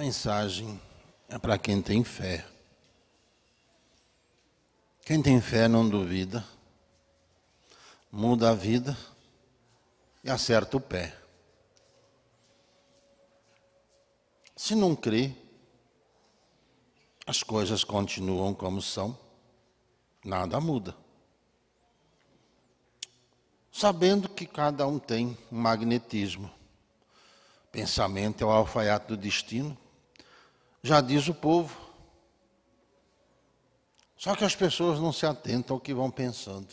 mensagem é para quem tem fé. Quem tem fé não duvida, muda a vida e acerta o pé. Se não crê, as coisas continuam como são, nada muda. Sabendo que cada um tem um magnetismo. Pensamento é o alfaiate do destino, já diz o povo. Só que as pessoas não se atentam ao que vão pensando.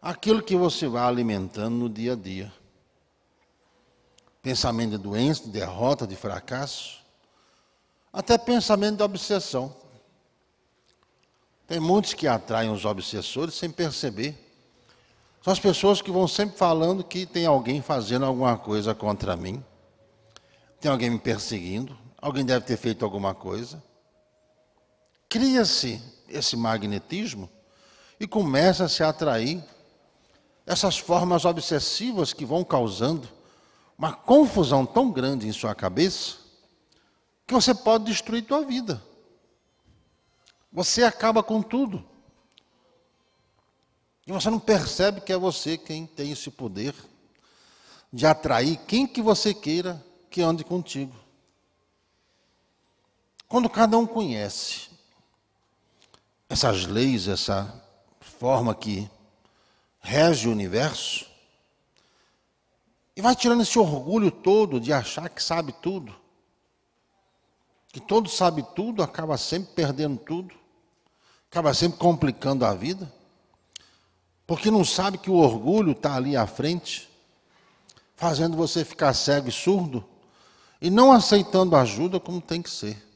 Aquilo que você vai alimentando no dia a dia. Pensamento de doença, de derrota, de fracasso. Até pensamento de obsessão. Tem muitos que atraem os obsessores sem perceber. São as pessoas que vão sempre falando que tem alguém fazendo alguma coisa contra mim, tem alguém me perseguindo, Alguém deve ter feito alguma coisa. Cria-se esse magnetismo e começa a se atrair essas formas obsessivas que vão causando uma confusão tão grande em sua cabeça que você pode destruir sua vida. Você acaba com tudo. E você não percebe que é você quem tem esse poder de atrair quem que você queira que ande contigo. Quando cada um conhece essas leis, essa forma que rege o universo, e vai tirando esse orgulho todo de achar que sabe tudo, que todo sabe tudo, acaba sempre perdendo tudo, acaba sempre complicando a vida, porque não sabe que o orgulho está ali à frente, fazendo você ficar cego e surdo, e não aceitando ajuda como tem que ser.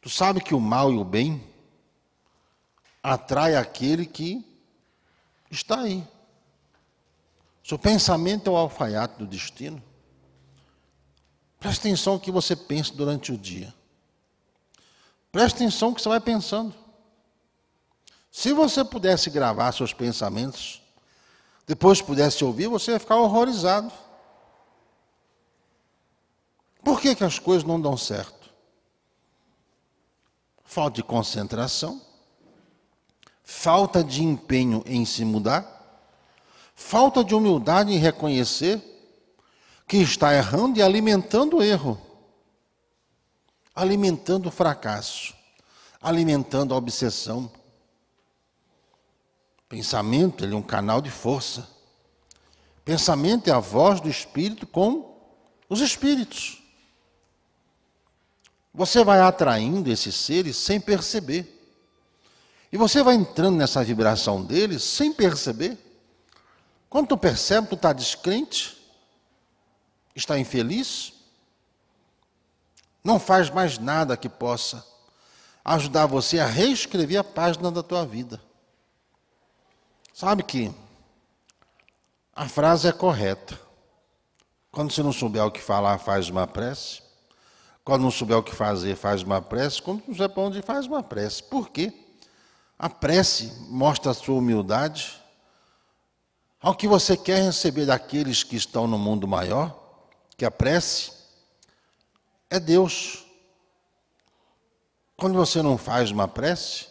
Tu sabe que o mal e o bem atrai aquele que está aí. Seu pensamento é o alfaiate do destino. Preste atenção no que você pensa durante o dia. Preste atenção no que você vai pensando. Se você pudesse gravar seus pensamentos, depois pudesse ouvir, você ia ficar horrorizado. Por que, que as coisas não dão certo? Falta de concentração, falta de empenho em se mudar, falta de humildade em reconhecer que está errando e alimentando o erro, alimentando o fracasso, alimentando a obsessão. Pensamento, ele é um canal de força. Pensamento é a voz do espírito com os espíritos. Você vai atraindo esses seres sem perceber. E você vai entrando nessa vibração deles sem perceber. Quando tu percebe, tu está descrente, está infeliz, não faz mais nada que possa ajudar você a reescrever a página da tua vida. Sabe que a frase é correta. Quando você não souber o que falar, faz uma prece. Quando não souber o que fazer, faz uma prece. Quando não souber para onde, faz uma prece. Por quê? A prece mostra a sua humildade. Ao que você quer receber daqueles que estão no mundo maior, que a prece é Deus. Quando você não faz uma prece,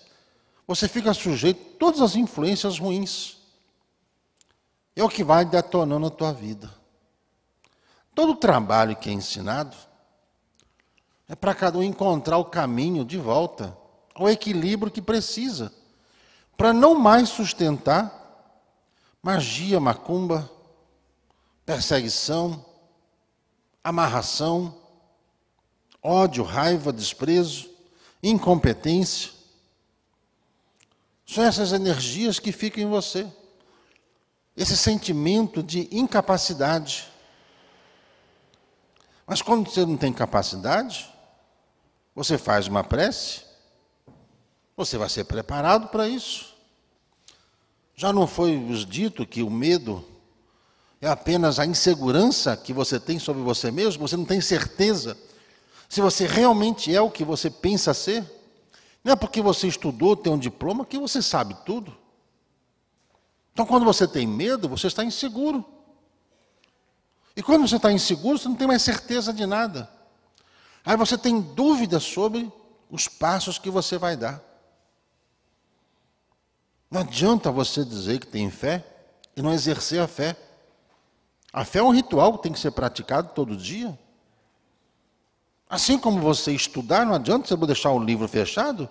você fica sujeito a todas as influências ruins. É o que vai detonando a tua vida. Todo o trabalho que é ensinado é para cada um encontrar o caminho de volta ao equilíbrio que precisa, para não mais sustentar magia, macumba, perseguição, amarração, ódio, raiva, desprezo, incompetência. São essas energias que ficam em você. Esse sentimento de incapacidade. Mas quando você não tem capacidade, você faz uma prece, você vai ser preparado para isso. Já não foi vos dito que o medo é apenas a insegurança que você tem sobre você mesmo, você não tem certeza se você realmente é o que você pensa ser. Não é porque você estudou, tem um diploma, que você sabe tudo. Então, quando você tem medo, você está inseguro. E quando você está inseguro, você não tem mais certeza de nada. Aí você tem dúvidas sobre os passos que você vai dar. Não adianta você dizer que tem fé e não exercer a fé. A fé é um ritual que tem que ser praticado todo dia. Assim como você estudar, não adianta você deixar o livro fechado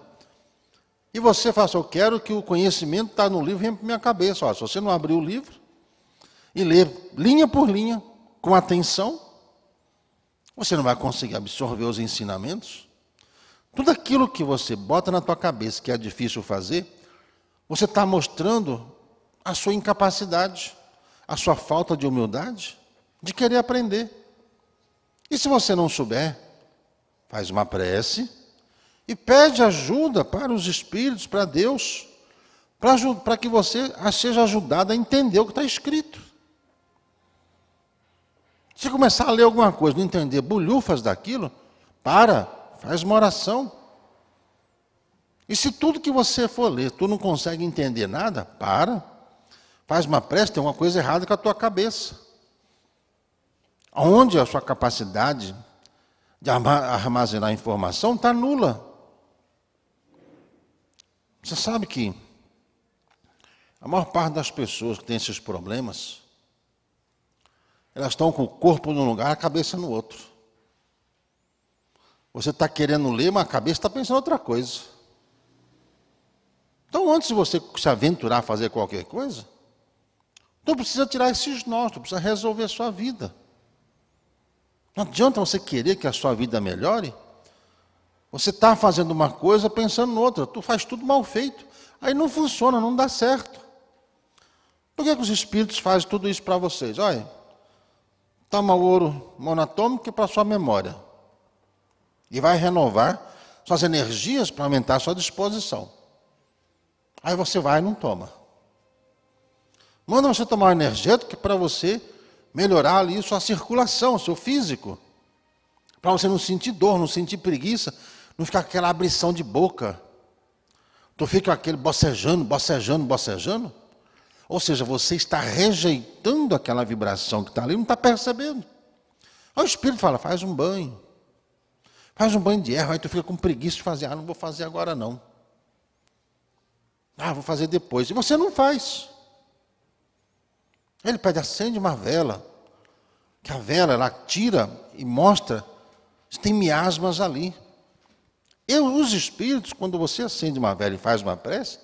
e você faça, assim, eu quero que o conhecimento está no livro, vem para minha cabeça. Ó, se você não abrir o livro e ler linha por linha, com atenção, você não vai conseguir absorver os ensinamentos? Tudo aquilo que você bota na tua cabeça que é difícil fazer, você está mostrando a sua incapacidade, a sua falta de humildade, de querer aprender. E se você não souber, faz uma prece e pede ajuda para os espíritos, para Deus, para, para que você seja ajudado a entender o que está escrito. Se começar a ler alguma coisa, não entender bolhufas daquilo, para, faz uma oração. E se tudo que você for ler, tu não consegue entender nada, para. Faz uma prece, tem uma coisa errada com a tua cabeça. Onde a sua capacidade de armazenar informação está nula. Você sabe que a maior parte das pessoas que tem esses problemas, elas estão com o corpo num lugar, a cabeça no outro. Você está querendo ler, mas a cabeça está pensando outra coisa. Então, antes de você se aventurar a fazer qualquer coisa, tu então precisa tirar esses nós, tu precisa resolver a sua vida. Não adianta você querer que a sua vida melhore. Você está fazendo uma coisa pensando noutra, tu faz tudo mal feito. Aí não funciona, não dá certo. Por que, que os espíritos fazem tudo isso para vocês? Olha, toma ouro monatômico para sua memória. E vai renovar suas energias para aumentar sua disposição. Aí você vai e não toma. Manda você tomar um energético para você melhorar ali sua circulação, seu físico. Para você não sentir dor, não sentir preguiça, não ficar aquela abrição de boca. Tu fica aquele bocejando, bocejando, bocejando. Ou seja, você está rejeitando aquela vibração que está ali, não está percebendo. Aí o espírito fala: faz um banho. Faz um banho de erro, aí tu fica com preguiça de fazer. Ah, não vou fazer agora não. Ah, vou fazer depois. E você não faz. Ele pede, acende uma vela. Que a vela, ela tira e mostra se tem miasmas ali. Eu, os espíritos, quando você acende uma vela e faz uma prece,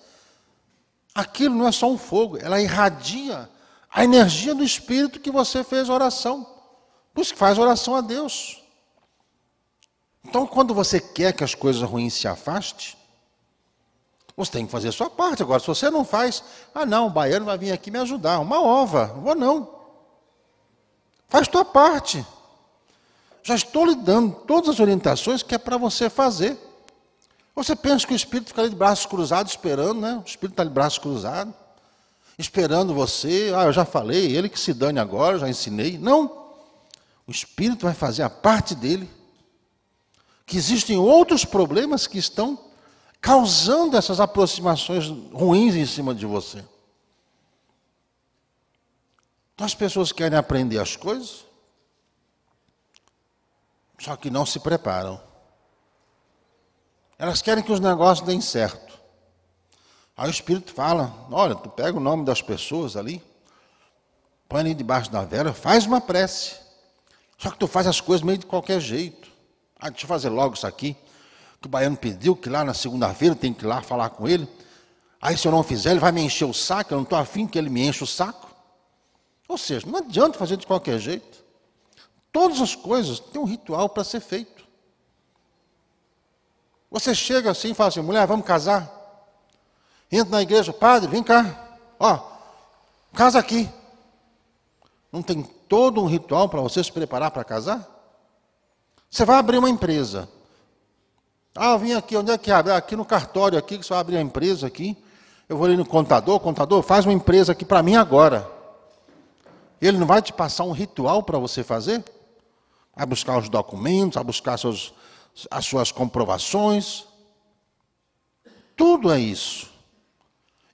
aquilo não é só um fogo, ela irradia a energia do Espírito que você fez oração. Por isso que faz oração a Deus. Então, quando você quer que as coisas ruins se afastem, você tem que fazer a sua parte. Agora, se você não faz, ah não, o baiano vai vir aqui me ajudar, uma ova, vou não. Faz tua parte. Já estou lhe dando todas as orientações que é para você fazer. Você pensa que o espírito fica ali de braços cruzados esperando, né? O espírito está de braços cruzados, esperando você. Ah, eu já falei, ele que se dane agora, já ensinei. Não. O espírito vai fazer a parte dele. Que existem outros problemas que estão causando essas aproximações ruins em cima de você. Então as pessoas querem aprender as coisas, só que não se preparam. Elas querem que os negócios deem certo. Aí o Espírito fala: Olha, tu pega o nome das pessoas ali, põe ali debaixo da vela, faz uma prece. Só que tu faz as coisas meio de qualquer jeito. Ah, deixa eu fazer logo isso aqui. Que o baiano pediu, que lá na segunda-feira tem que ir lá falar com ele. Aí se eu não fizer, ele vai me encher o saco, eu não estou afim que ele me enche o saco. Ou seja, não adianta fazer de qualquer jeito. Todas as coisas têm um ritual para ser feito. Você chega assim e fala assim, mulher, vamos casar? Entra na igreja, padre, vem cá, ó, casa aqui. Não tem todo um ritual para você se preparar para casar? Você vai abrir uma empresa. Ah, vim aqui, onde é que abre? Ah, aqui no cartório, aqui, que você vai abrir a empresa aqui. Eu vou ali no contador, contador, faz uma empresa aqui para mim agora. Ele não vai te passar um ritual para você fazer? Vai buscar os documentos, vai buscar seus, as suas comprovações. Tudo é isso.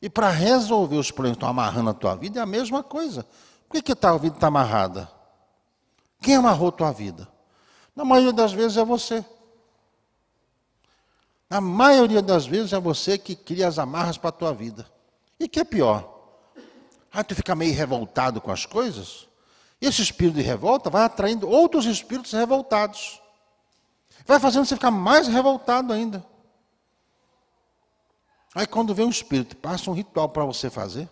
E para resolver os problemas que estão amarrando a tua vida é a mesma coisa. Por que, que a tua vida está amarrada? Quem amarrou a tua vida? Na maioria das vezes é você. Na maioria das vezes é você que cria as amarras para a tua vida. E que é pior? Ah, tu fica meio revoltado com as coisas? Esse espírito de revolta vai atraindo outros espíritos revoltados. Vai fazendo você ficar mais revoltado ainda. Aí quando vem um espírito, passa um ritual para você fazer,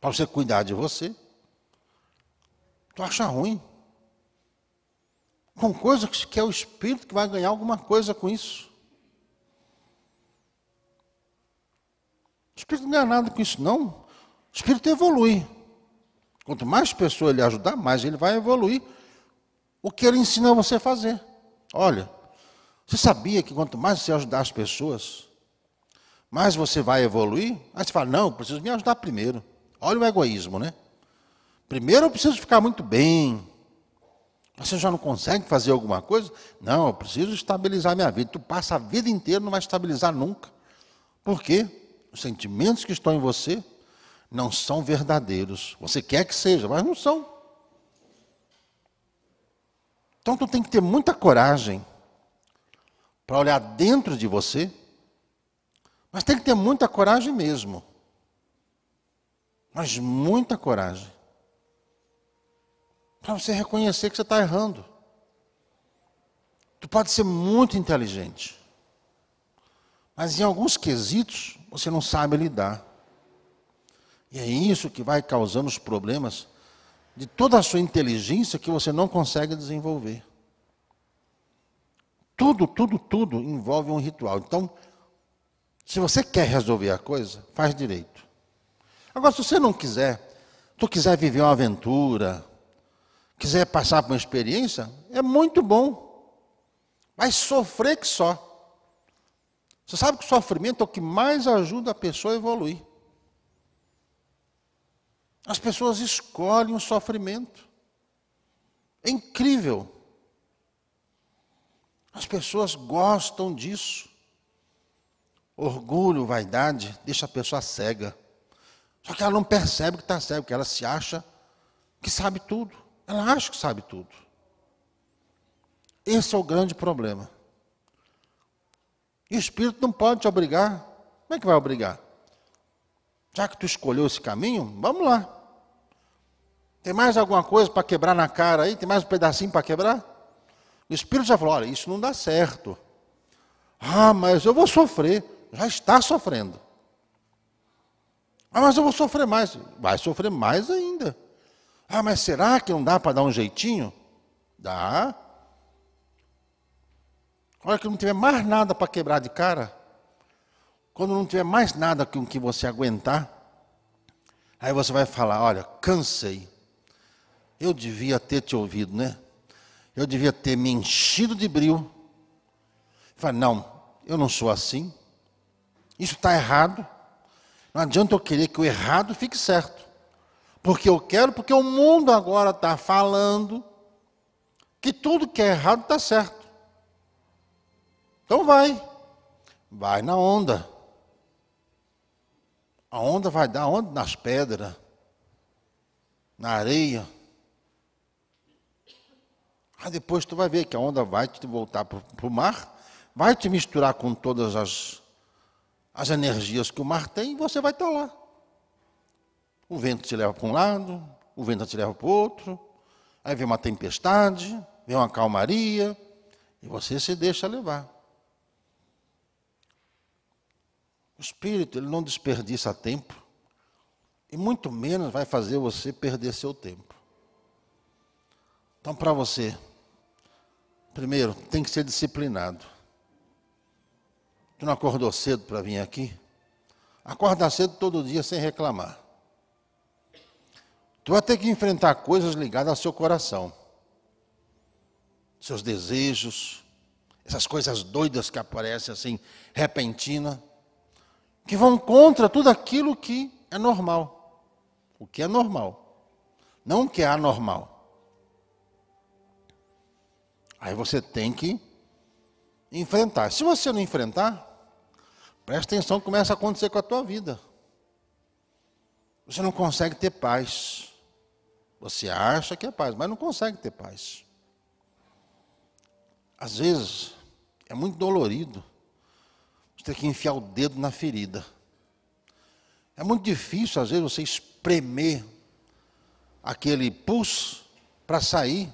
para você cuidar de você, tu acha ruim. Com coisa que é o espírito que vai ganhar alguma coisa com isso. O espírito não ganha é nada com isso, não. O espírito evolui. Quanto mais pessoa ele ajudar, mais ele vai evoluir o que ele ensina você a fazer. Olha, você sabia que quanto mais você ajudar as pessoas, mais você vai evoluir? Aí você fala, não, preciso me ajudar primeiro. Olha o egoísmo, né? Primeiro eu preciso ficar muito bem. Você já não consegue fazer alguma coisa? Não, eu preciso estabilizar minha vida. Tu passa a vida inteira, não vai estabilizar nunca. Por quê? Os sentimentos que estão em você não são verdadeiros. Você quer que seja, mas não são. Então tu tem que ter muita coragem para olhar dentro de você, mas tem que ter muita coragem mesmo. Mas muita coragem. Para você reconhecer que você está errando. Tu pode ser muito inteligente. Mas em alguns quesitos você não sabe lidar. E é isso que vai causando os problemas de toda a sua inteligência que você não consegue desenvolver. Tudo, tudo, tudo envolve um ritual. Então, se você quer resolver a coisa, faz direito. Agora, se você não quiser, tu quiser viver uma aventura, quiser passar por uma experiência, é muito bom. Mas sofrer que só. Você sabe que o sofrimento é o que mais ajuda a pessoa a evoluir. As pessoas escolhem o sofrimento. É incrível. As pessoas gostam disso. Orgulho, vaidade, deixa a pessoa cega. Só que ela não percebe que está cega, porque ela se acha que sabe tudo. Ela acha que sabe tudo. Esse é o grande problema. E o Espírito não pode te obrigar. Como é que vai obrigar? Já que tu escolheu esse caminho, vamos lá. Tem mais alguma coisa para quebrar na cara aí? Tem mais um pedacinho para quebrar? O Espírito já falou: olha, isso não dá certo. Ah, mas eu vou sofrer. Já está sofrendo. Ah, mas eu vou sofrer mais. Vai sofrer mais ainda. Ah, mas será que não dá para dar um jeitinho? Dá. Olha que não tiver mais nada para quebrar de cara, quando não tiver mais nada com que você aguentar, aí você vai falar: olha, cansei. Eu devia ter te ouvido, né? Eu devia ter me enchido de brio. Falei, não, eu não sou assim. Isso está errado. Não adianta eu querer que o errado fique certo. Porque eu quero, porque o mundo agora está falando que tudo que é errado está certo. Então vai. Vai na onda. A onda vai dar onde? Nas pedras, na areia mas ah, depois tu vai ver que a onda vai te voltar para o mar, vai te misturar com todas as, as energias que o mar tem e você vai estar lá. O vento te leva para um lado, o vento te leva para o outro, aí vem uma tempestade, vem uma calmaria, e você se deixa levar. O espírito ele não desperdiça tempo e muito menos vai fazer você perder seu tempo. Então, para você Primeiro, tem que ser disciplinado. Tu não acordou cedo para vir aqui? Acorda cedo todo dia sem reclamar. Tu vai ter que enfrentar coisas ligadas ao seu coração, seus desejos, essas coisas doidas que aparecem assim, repentina, que vão contra tudo aquilo que é normal. O que é normal, não o que é anormal. Aí você tem que enfrentar. Se você não enfrentar, presta atenção que começa a acontecer com a tua vida. Você não consegue ter paz. Você acha que é paz, mas não consegue ter paz. Às vezes é muito dolorido. Você tem que enfiar o dedo na ferida. É muito difícil, às vezes, você espremer aquele pus para sair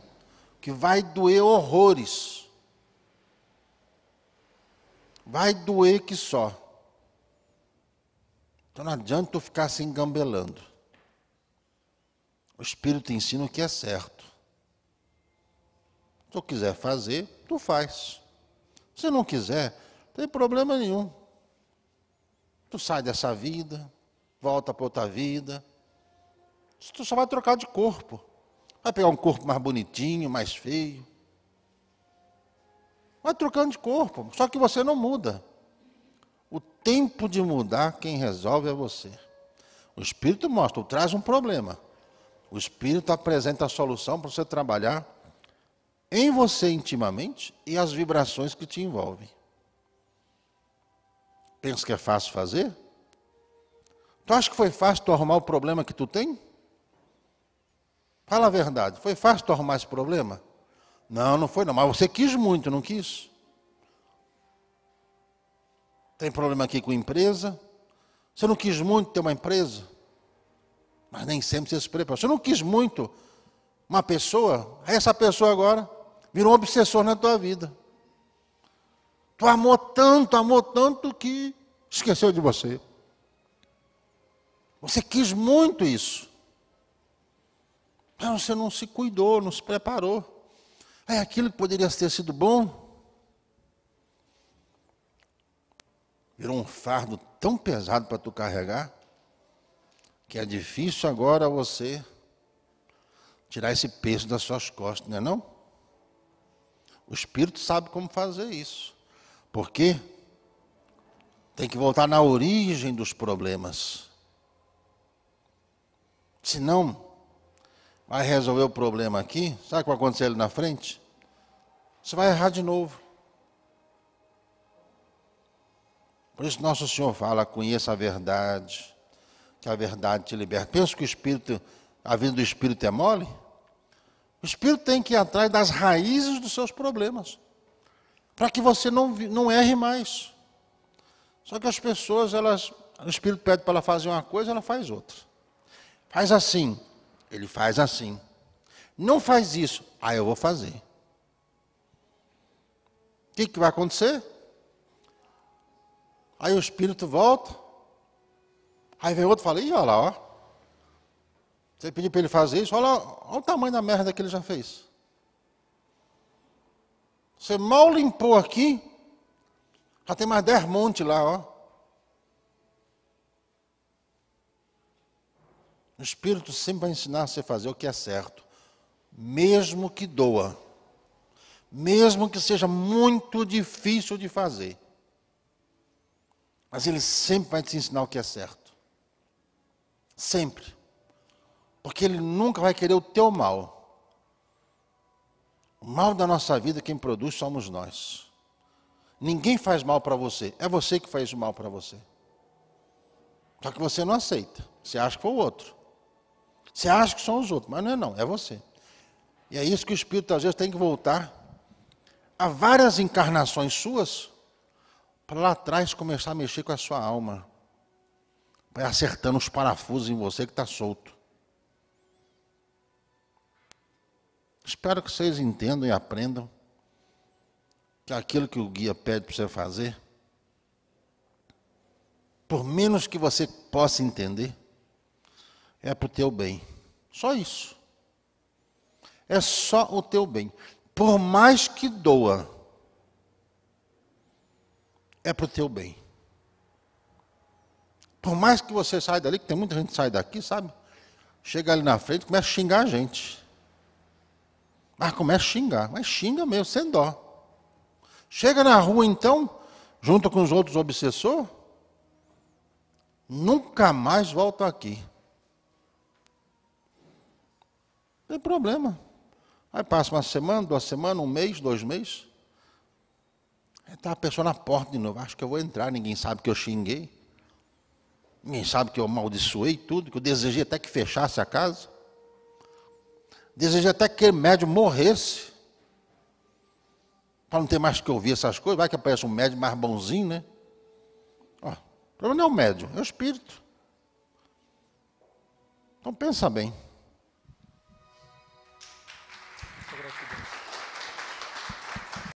que vai doer horrores. Vai doer que só. Então não adianta eu ficar se assim engambelando. O Espírito ensina o que é certo. Se tu quiser fazer, tu faz. Se não quiser, não tem problema nenhum. Tu sai dessa vida, volta para outra vida. Tu só vai trocar de corpo. Vai pegar um corpo mais bonitinho, mais feio. Vai trocando de corpo, só que você não muda. O tempo de mudar, quem resolve é você. O Espírito mostra, traz um problema. O Espírito apresenta a solução para você trabalhar em você intimamente e as vibrações que te envolvem. Pensa que é fácil fazer? Tu acha que foi fácil tu arrumar o problema que tu tem? Fala a verdade. Foi fácil tu arrumar esse problema? Não, não foi não. Mas você quis muito, não quis? Tem problema aqui com empresa? Você não quis muito ter uma empresa? Mas nem sempre você se prepara. Você não quis muito uma pessoa, essa pessoa agora virou um obsessor na tua vida. Tu amou tanto, amou tanto que esqueceu de você. Você quis muito isso você não se cuidou, não se preparou. É aquilo que poderia ter sido bom. Virou um fardo tão pesado para tu carregar que é difícil agora você tirar esse peso das suas costas, não é não? O espírito sabe como fazer isso. Por quê? Tem que voltar na origem dos problemas. Senão, vai resolver o problema aqui, sabe o que vai acontecer ali na frente? Você vai errar de novo. Por isso nosso Senhor fala, conheça a verdade, que a verdade te liberta. Pensa que o Espírito, a vida do Espírito é mole? O Espírito tem que ir atrás das raízes dos seus problemas, para que você não, não erre mais. Só que as pessoas, elas, o Espírito pede para ela fazer uma coisa, ela faz outra. Faz assim, ele faz assim. Não faz isso, ah, eu vou fazer. O que, que vai acontecer? Aí o espírito volta. Aí vem outro e fala, ih, olha lá, ó. Você pediu para ele fazer isso, olha, olha o tamanho da merda que ele já fez. Você mal limpou aqui, já tem mais 10 montes lá, ó. O Espírito sempre vai ensinar você a fazer o que é certo, mesmo que doa, mesmo que seja muito difícil de fazer. Mas Ele sempre vai te ensinar o que é certo. Sempre. Porque Ele nunca vai querer o teu mal. O mal da nossa vida, quem produz somos nós. Ninguém faz mal para você, é você que faz o mal para você. Só que você não aceita, você acha que foi o outro. Você acha que são os outros, mas não é não, é você. E é isso que o Espírito às vezes tem que voltar a várias encarnações suas para lá atrás começar a mexer com a sua alma. Vai acertando os parafusos em você que está solto. Espero que vocês entendam e aprendam que aquilo que o guia pede para você fazer, por menos que você possa entender, é para o teu bem. Só isso. É só o teu bem. Por mais que doa, é para o teu bem. Por mais que você saia dali, que tem muita gente que sai daqui, sabe? Chega ali na frente, começa a xingar a gente. Mas começa a xingar, mas xinga mesmo, sem dó. Chega na rua então, junto com os outros obsessores, nunca mais volta aqui. tem problema. Aí passa uma semana, duas semanas, um mês, dois meses. está a pessoa na porta de novo. Acho que eu vou entrar, ninguém sabe que eu xinguei. Ninguém sabe que eu amaldiçoei tudo, que eu desejei até que fechasse a casa. Desejei até que aquele médium morresse. Para não ter mais que ouvir essas coisas. Vai que aparece um médium mais bonzinho, né? Ó, o problema não é o médium, é o espírito. Então pensa bem.